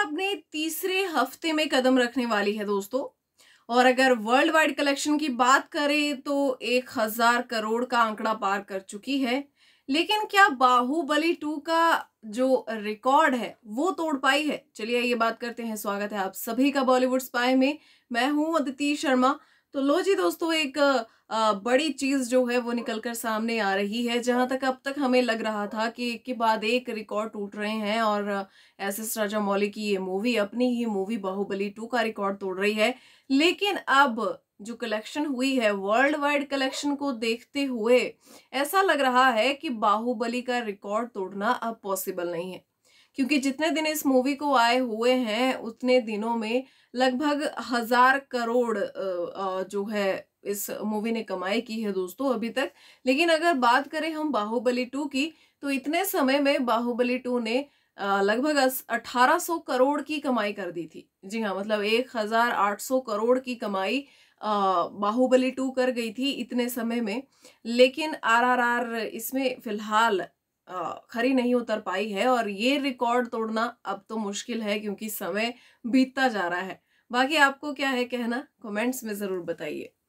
अपने तीसरे हफ्ते में कदम रखने वाली है दोस्तों और अगर वर्ल्ड वाइड कलेक्शन की बात करें तो एक हजार करोड़ का आंकड़ा पार कर चुकी है लेकिन क्या बाहुबली टू का जो रिकॉर्ड है वो तोड़ पाई है चलिए ये बात करते हैं स्वागत है आप सभी का बॉलीवुड स्पाई में मैं हूं अदिति शर्मा तो लो जी दोस्तों एक बड़ी चीज़ जो है वो निकल कर सामने आ रही है जहाँ तक अब तक हमें लग रहा था कि एक के बाद एक रिकॉर्ड टूट रहे हैं और एस एस राजा मौली की ये मूवी अपनी ही मूवी बाहुबली टू का रिकॉर्ड तोड़ रही है लेकिन अब जो कलेक्शन हुई है वर्ल्ड वाइड कलेक्शन को देखते हुए ऐसा लग रहा है कि बाहुबली का रिकॉर्ड तोड़ना अब पॉसिबल नहीं है क्योंकि जितने दिन इस मूवी को आए हुए हैं उतने दिनों में लगभग हजार करोड़ जो है इस मूवी ने कमाई की है दोस्तों अभी तक लेकिन अगर बात करें हम बाहुबली टू की तो इतने समय में बाहुबली टू ने लगभग 1800 करोड़ की कमाई कर दी थी जी हाँ मतलब 1800 करोड़ की कमाई बाहुबली टू कर गई थी इतने समय में लेकिन आरआरआर इसमें फिलहाल खरी नहीं उतर पाई है और ये रिकॉर्ड तोड़ना अब तो मुश्किल है क्योंकि समय बीतता जा रहा है बाकी आपको क्या है कहना कमेंट्स में ज़रूर बताइए